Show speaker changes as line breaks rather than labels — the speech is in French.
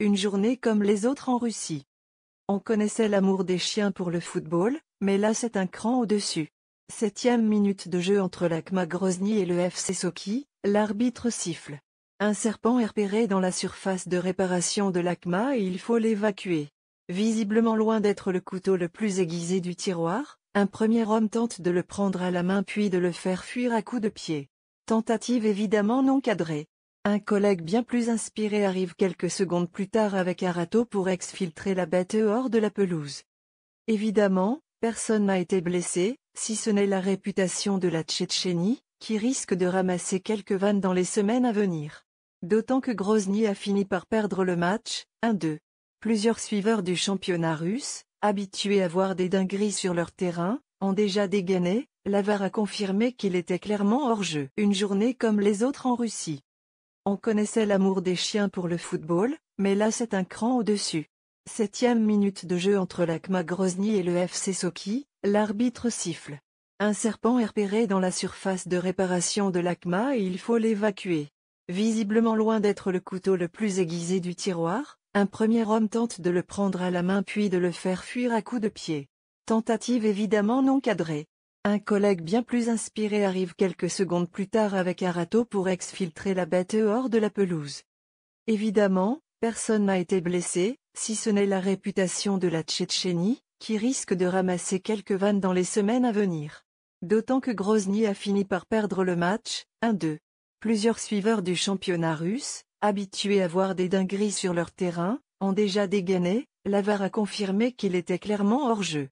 Une journée comme les autres en Russie. On connaissait l'amour des chiens pour le football, mais là c'est un cran au-dessus. Septième minute de jeu entre l'ACMA Grozny et le FC Soki, l'arbitre siffle. Un serpent est repéré dans la surface de réparation de l'ACMA et il faut l'évacuer. Visiblement loin d'être le couteau le plus aiguisé du tiroir, un premier homme tente de le prendre à la main puis de le faire fuir à coups de pied. Tentative évidemment non cadrée. Un collègue bien plus inspiré arrive quelques secondes plus tard avec un râteau pour exfiltrer la bête hors de la pelouse. Évidemment, personne n'a été blessé, si ce n'est la réputation de la Tchétchénie, qui risque de ramasser quelques vannes dans les semaines à venir. D'autant que Grozny a fini par perdre le match, 1-2. Plusieurs suiveurs du championnat russe, habitués à voir des dingueries sur leur terrain, ont déjà dégainé, Lavar a confirmé qu'il était clairement hors jeu. Une journée comme les autres en Russie. On connaissait l'amour des chiens pour le football, mais là c'est un cran au-dessus. Septième minute de jeu entre l'ACMA Grozny et le FC Soki, l'arbitre siffle. Un serpent est repéré dans la surface de réparation de l'ACMA et il faut l'évacuer. Visiblement loin d'être le couteau le plus aiguisé du tiroir, un premier homme tente de le prendre à la main puis de le faire fuir à coups de pied. Tentative évidemment non cadrée. Un collègue bien plus inspiré arrive quelques secondes plus tard avec un râteau pour exfiltrer la bête hors de la pelouse. Évidemment, personne n'a été blessé, si ce n'est la réputation de la Tchétchénie, qui risque de ramasser quelques vannes dans les semaines à venir. D'autant que Grozny a fini par perdre le match, 1-2. Plusieurs suiveurs du championnat russe, habitués à voir des dingueries sur leur terrain, ont déjà dégainé, Lavar a confirmé qu'il était clairement hors jeu.